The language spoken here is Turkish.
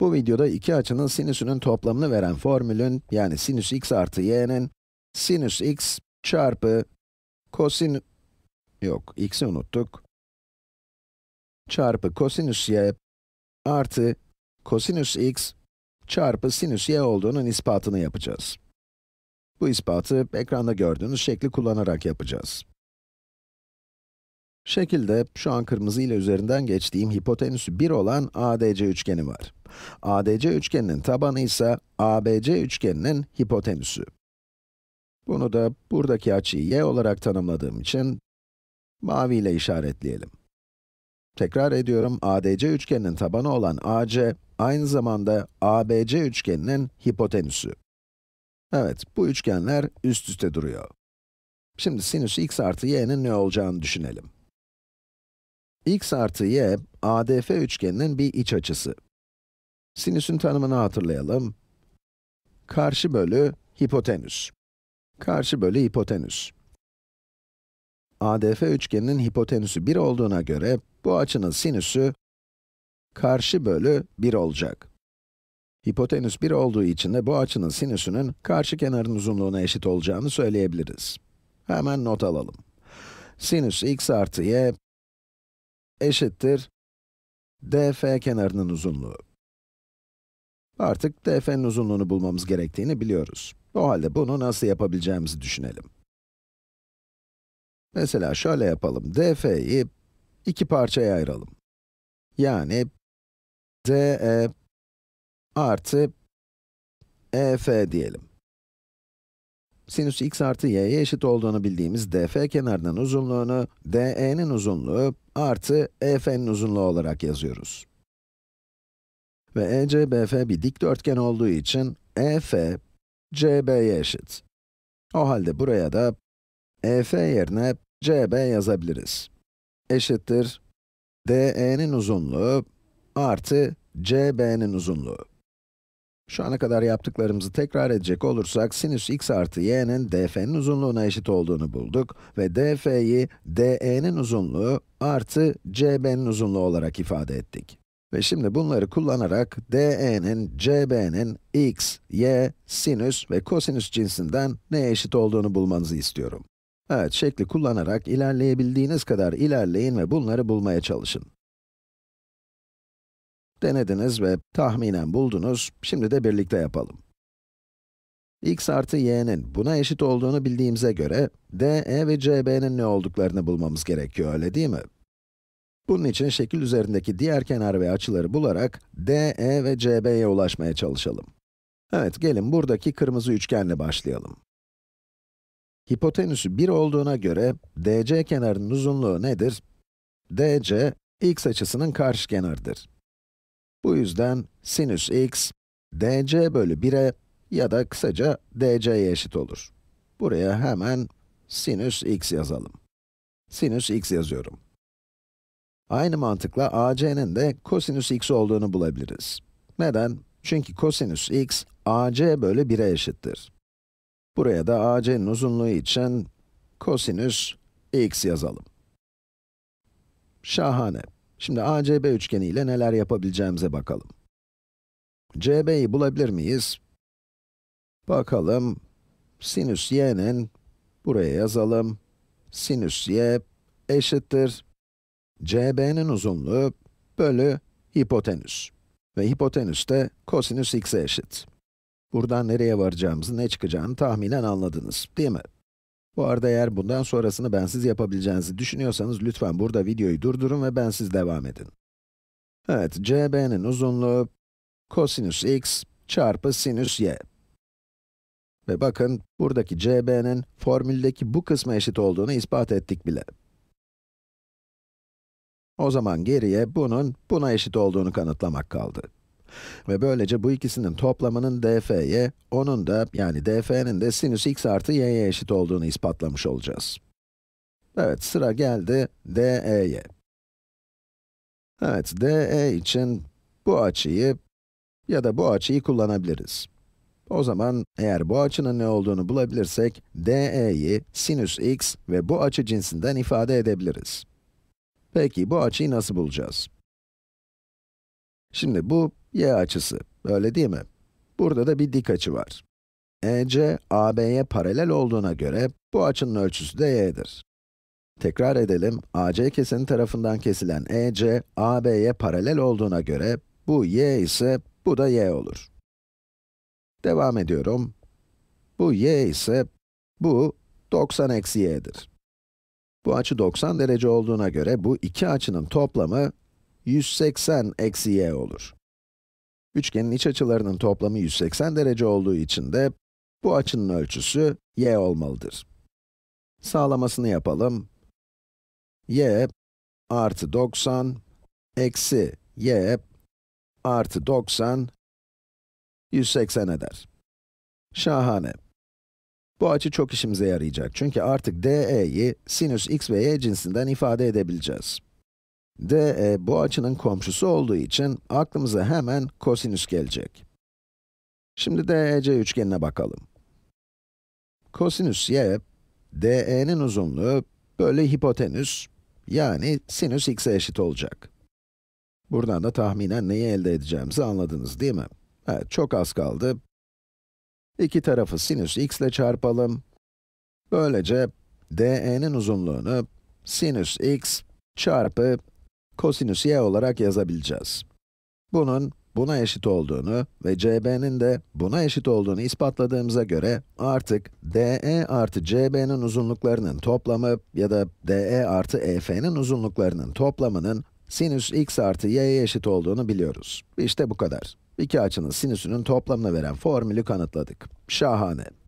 Bu videoda iki açının sinüsünün toplamını veren formülün, yani sinüs x artı y'nin, sinüs x çarpı kosin... Yok, x'i unuttuk. Çarpı kosinüs y artı kosinüs x çarpı sinüs y olduğunun ispatını yapacağız. Bu ispatı ekranda gördüğünüz şekli kullanarak yapacağız. Şekilde şu an kırmızı ile üzerinden geçtiğim hipotenüsü 1 olan ADC üçgeni var. ADC üçgeninin tabanı ise ABC üçgeninin hipotenüsü. Bunu da buradaki açıyı y olarak tanımladığım için mavi ile işaretleyelim. Tekrar ediyorum, ADC üçgeninin tabanı olan AC, aynı zamanda ABC üçgeninin hipotenüsü. Evet, bu üçgenler üst üste duruyor. Şimdi sinüs x artı y'nin ne olacağını düşünelim x artı y, ADF üçgeninin bir iç açısı. Sinüsün tanımını hatırlayalım. Karşı bölü hipotenüs. Karşı bölü hipotenüs. ADF üçgeninin hipotenüsü 1 olduğuna göre, bu açının sinüsü karşı bölü 1 olacak. Hipotenüs 1 olduğu için de bu açının sinüsünün karşı kenarın uzunluğuna eşit olacağını söyleyebiliriz. Hemen not alalım. Sinüs x artı y, eşittir df kenarının uzunluğu. Artık df'nin uzunluğunu bulmamız gerektiğini biliyoruz. O halde bunu nasıl yapabileceğimizi düşünelim. Mesela şöyle yapalım, df'yi iki parçaya ayıralım. Yani de artı ef diyelim sinüs x artı y'ye eşit olduğunu bildiğimiz df kenarının uzunluğunu, de'nin uzunluğu artı ef'nin uzunluğu olarak yazıyoruz. Ve ECBF bir dikdörtgen olduğu için EF, CB'ye eşit. O halde buraya da EF yerine CB yazabiliriz. Eşittir DE'nin uzunluğu artı CB'nin uzunluğu. Şu ana kadar yaptıklarımızı tekrar edecek olursak, sinüs x artı y'nin df'nin uzunluğuna eşit olduğunu bulduk ve df'yi de'nin uzunluğu artı cb'nin uzunluğu olarak ifade ettik. Ve şimdi bunları kullanarak de'nin, cb'nin x, y, sinüs ve kosinüs cinsinden neye eşit olduğunu bulmanızı istiyorum. Evet, şekli kullanarak ilerleyebildiğiniz kadar ilerleyin ve bunları bulmaya çalışın. Denediniz ve tahminen buldunuz. Şimdi de birlikte yapalım. x artı y'nin buna eşit olduğunu bildiğimize göre, d, e ve c, b'nin ne olduklarını bulmamız gerekiyor, öyle değil mi? Bunun için şekil üzerindeki diğer kenar ve açıları bularak d, e ve c, b'ye ulaşmaya çalışalım. Evet, gelin buradaki kırmızı üçgenle başlayalım. Hipotenüsü 1 olduğuna göre, dc kenarının uzunluğu nedir? dc, x açısının karşı kenarıdır. Bu yüzden sinüs x, dc bölü 1'e ya da kısaca dc'ye eşit olur. Buraya hemen sinüs x yazalım. Sinüs x yazıyorum. Aynı mantıkla ac'nin de kosinüs x olduğunu bulabiliriz. Neden? Çünkü kosinüs x, ac bölü 1'e eşittir. Buraya da ac'nin uzunluğu için kosinüs x yazalım. Şahane. Şimdi ACB üçgeni ile neler yapabileceğimize bakalım. CB'yi bulabilir miyiz? Bakalım, sinüs y'nin, buraya yazalım, sinüs y eşittir, CB'nin uzunluğu bölü hipotenüs. Ve hipotenüs de kosinüs x'e eşit. Buradan nereye varacağımızı, ne çıkacağını tahminen anladınız, değil mi? Bu arada eğer bundan sonrasını bensiz yapabileceğinizi düşünüyorsanız lütfen burada videoyu durdurun ve bensiz devam edin. Evet, CB'nin uzunluğu kosinüs x çarpı sinüs y. Ve bakın, buradaki CB'nin formüldeki bu kısma eşit olduğunu ispat ettik bile. O zaman geriye bunun buna eşit olduğunu kanıtlamak kaldı. Ve böylece bu ikisinin toplamının df'ye, onun da yani df'nin de sinüs x artı y'ye eşit olduğunu ispatlamış olacağız. Evet, sıra geldi DE'ye. Evet, DE için bu açıyı ya da bu açıyı kullanabiliriz. O zaman eğer bu açının ne olduğunu bulabilirsek, DE'yi sinüs x ve bu açı cinsinden ifade edebiliriz. Peki bu açıyı nasıl bulacağız? Şimdi bu y açısı, öyle değil mi? Burada da bir dik açı var. EC, AB'ye paralel olduğuna göre bu açının ölçüsü de y'dir. Tekrar edelim, AC keseni tarafından kesilen EC, AB'ye paralel olduğuna göre bu y ise bu da y olur. Devam ediyorum. Bu y ise bu 90 eksi y'dir. Bu açı 90 derece olduğuna göre bu iki açının toplamı 180 eksi y olur. Üçgenin iç açılarının toplamı 180 derece olduğu için de bu açının ölçüsü y olmalıdır. Sağlamasını yapalım. y artı 90 eksi y artı 90 180 eder. Şahane. Bu açı çok işimize yarayacak çünkü artık DE'yi sinüs x ve y cinsinden ifade edebileceğiz. D, e, bu açının komşusu olduğu için aklımıza hemen kosinüs gelecek. Şimdi DEC üçgenine bakalım. Kosinüs y, DE'nin uzunluğu bölü hipotenüs, yani sinüs x'e eşit olacak. Buradan da tahminen neyi elde edeceğimizi anladınız değil mi? Evet, çok az kaldı. İki tarafı sinüs x ile çarpalım. Böylece DE'nin uzunluğunu sinüs x çarpı kosinüs y olarak yazabileceğiz. Bunun buna eşit olduğunu ve cb'nin de buna eşit olduğunu ispatladığımıza göre artık DE artı CB'nin uzunluklarının toplamı ya da DE artı EF'nin uzunluklarının toplamının sinüs x artı y'ye eşit olduğunu biliyoruz. İşte bu kadar. İki açının sinüsünün toplamını veren formülü kanıtladık. Şahane.